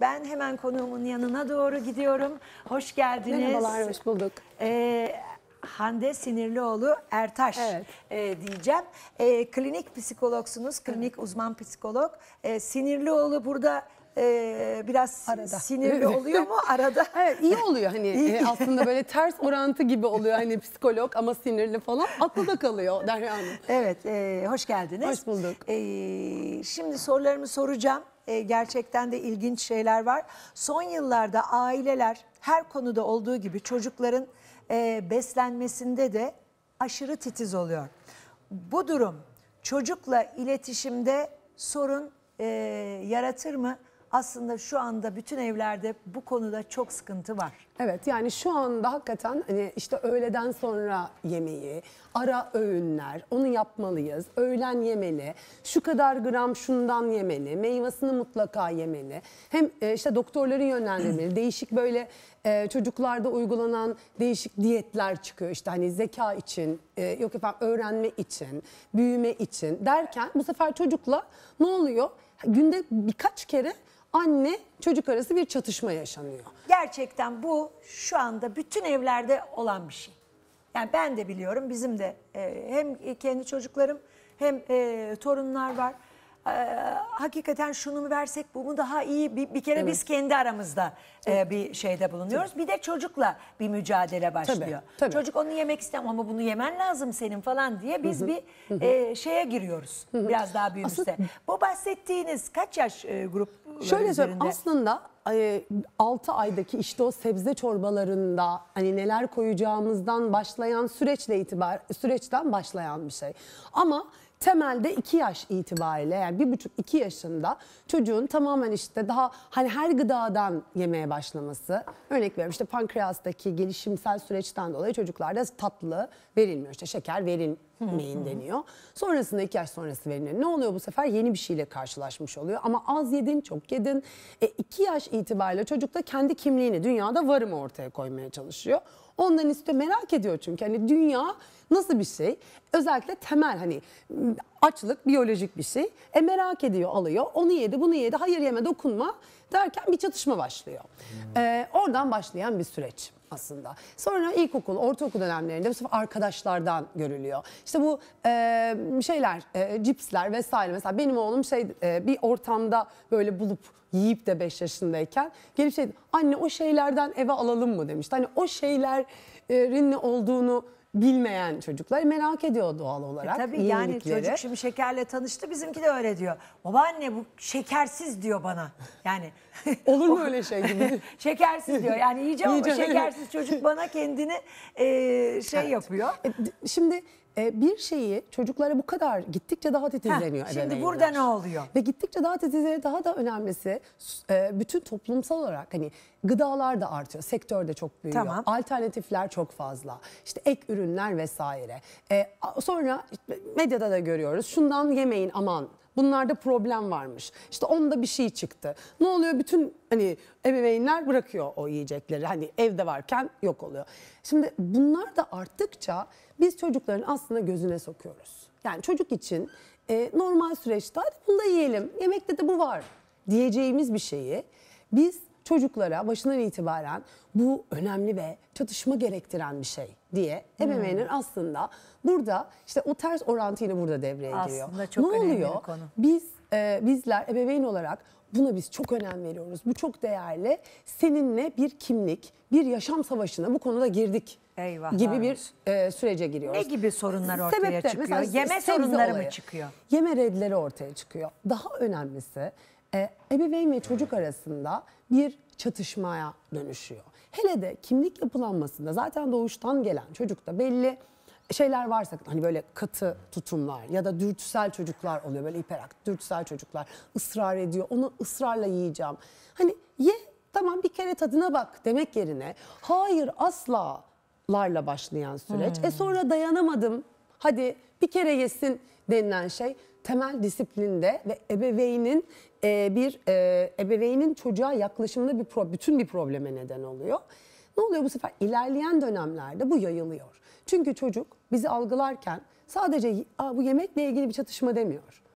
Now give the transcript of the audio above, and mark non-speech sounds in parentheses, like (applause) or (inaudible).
Ben hemen konuğumun yanına doğru gidiyorum. Hoş geldiniz. Merhabalar, hoş bulduk. Ee, Hande Sinirlioğlu Ertaş evet. e, diyeceğim. E, klinik psikologsunuz, klinik evet. uzman psikolog. E, Sinirlioğlu burada e, biraz arada. sinirli oluyor mu arada? (laughs) evet iyi oluyor hani e, aslında böyle (laughs) ters orantı gibi oluyor hani psikolog ama sinirli falan akılda kalıyor Derya Hanım. Evet e, hoş geldiniz. Hoş bulduk. E, şimdi sorularımı soracağım. E, gerçekten de ilginç şeyler var. Son yıllarda aileler her konuda olduğu gibi çocukların e, beslenmesinde de aşırı titiz oluyor. Bu durum çocukla iletişimde sorun e, yaratır mı? aslında şu anda bütün evlerde bu konuda çok sıkıntı var. Evet yani şu anda hakikaten hani işte öğleden sonra yemeği, ara öğünler onu yapmalıyız. Öğlen yemeli, şu kadar gram şundan yemeli, meyvasını mutlaka yemeli. Hem e, işte doktorların yönlendirmeli, (clears throat) değişik böyle e, çocuklarda uygulanan değişik diyetler çıkıyor. İşte hani zeka için, e, yok efendim öğrenme için, büyüme için derken bu sefer çocukla ne oluyor? Günde birkaç kere anne çocuk arası bir çatışma yaşanıyor. Gerçekten bu şu anda bütün evlerde olan bir şey. Yani ben de biliyorum bizim de e, hem kendi çocuklarım hem e, torunlar var e, hakikaten şunu mu versek bu mu daha iyi bir, bir kere evet. biz kendi aramızda e, bir şeyde bulunuyoruz. Tabii. Bir de çocukla bir mücadele başlıyor. Tabii, tabii. Çocuk onu yemek istemiyor ama bunu yemen lazım senin falan diye biz Hı -hı. bir E, şeye giriyoruz Hı -hı. biraz daha büyümüşse. Aslında, bu bahsettiğiniz kaç yaş e, grup Şöyle söyleyeyim aslında 6 e, aydaki işte o sebze çorbalarında hani neler koyacağımızdan başlayan süreçle itibar süreçten başlayan bir şey. Ama temelde 2 yaş itibariyle yani 1,5-2 yaşında çocuğun tamamen işte daha hani her gıdadan yemeye başlaması. Örnek veriyorum işte pankreastaki gelişimsel süreçten dolayı çocuklarda tatlı verilmiyor işte şeker verilmeyin deniyor. Sonrasında 2 yaş sonrası veriliyor. Ne oluyor bu sefer? Yeni bir şeyle karşılaşmış oluyor ama az yedin çok yedin. 2 e, yaş itibariyle çocuk da kendi kimliğini dünyada varım ortaya koymaya çalışıyor. Ondan istiyor merak ediyor çünkü hani dünya nasıl bir şey? Özellikle temel hani açlık biyolojik bir şey. E merak ediyor alıyor. Onu yedi bunu yedi hayır yeme dokunma derken bir çatışma başlıyor. Hmm. E, oradan başlayan bir süreç aslında. Sonra ilkokul, ortaokul dönemlerinde bu sefer arkadaşlardan görülüyor. İşte bu e, şeyler, e, cipsler vesaire. Mesela benim oğlum şey e, bir ortamda böyle bulup yiyip de 5 yaşındayken gelip şey anne o şeylerden eve alalım mı demişti. Hani o şeylerin ne olduğunu bilmeyen çocuklar merak ediyor doğal e olarak. E tabii yani çocuk şimdi şekerle tanıştı bizimki de öyle diyor. Babaanne bu şekersiz diyor bana. Yani (laughs) olur mu (laughs) öyle şey gibi? (laughs) şekersiz diyor. Yani iyice, iyice şekersiz çocuk bana kendini e, şey evet. yapıyor. E, şimdi e, bir şeyi çocuklara bu kadar gittikçe daha titizleniyor. Heh, şimdi burada ne oluyor? Ve gittikçe daha titizleniyor. Daha da önemlisi e, bütün toplumsal olarak hani gıdalar da artıyor. Sektör de çok büyüyor. Tamam. Alternatifler çok fazla. İşte ek ürünler vesaire. E, sonra medyada da görüyoruz. Şundan yemeyin aman bunlarda problem varmış. İşte onda bir şey çıktı. Ne oluyor? Bütün hani ebeveynler bırakıyor o yiyecekleri. Hani evde varken yok oluyor. Şimdi bunlar da arttıkça biz çocukların aslında gözüne sokuyoruz. Yani çocuk için e, normal süreçte hadi bunu da yiyelim. Yemekte de bu var diyeceğimiz bir şeyi biz çocuklara başından itibaren bu önemli ve çatışma gerektiren bir şey diye ebeveynin hmm. aslında burada işte o ters orantı yine burada devreye aslında giriyor. Aslında çok ne önemli oluyor? bir konu. Biz e, bizler ebeveyn olarak buna biz çok önem veriyoruz. Bu çok değerli. Seninle bir kimlik, bir yaşam savaşına bu konuda girdik. Eyvah. Gibi bir e, sürece giriyoruz. Ne gibi sorunlar ortaya Sebepler, çıkıyor? Mesela Yeme sorunları olayı. mı çıkıyor? Yeme redleri ortaya çıkıyor. Daha önemlisi e, ebeveyn ve çocuk arasında bir çatışmaya dönüşüyor. Hele de kimlik yapılanmasında zaten doğuştan gelen çocukta belli şeyler varsa hani böyle katı tutumlar ya da dürtüsel çocuklar oluyor böyle hiperaktif dürtüsel çocuklar ısrar ediyor onu ısrarla yiyeceğim. Hani ye tamam bir kere tadına bak demek yerine hayır asla larla başlayan süreç. E, hmm. E sonra dayanamadım hadi bir kere yesin denilen şey temel disiplinde ve ebeveynin e, bir e, ebeveynin çocuğa yaklaşımında bir pro, bütün bir probleme neden oluyor. Ne oluyor bu sefer? İlerleyen dönemlerde bu yayılıyor. Çünkü çocuk bizi algılarken sadece Aa, bu yemekle ilgili bir çatışma demiyor.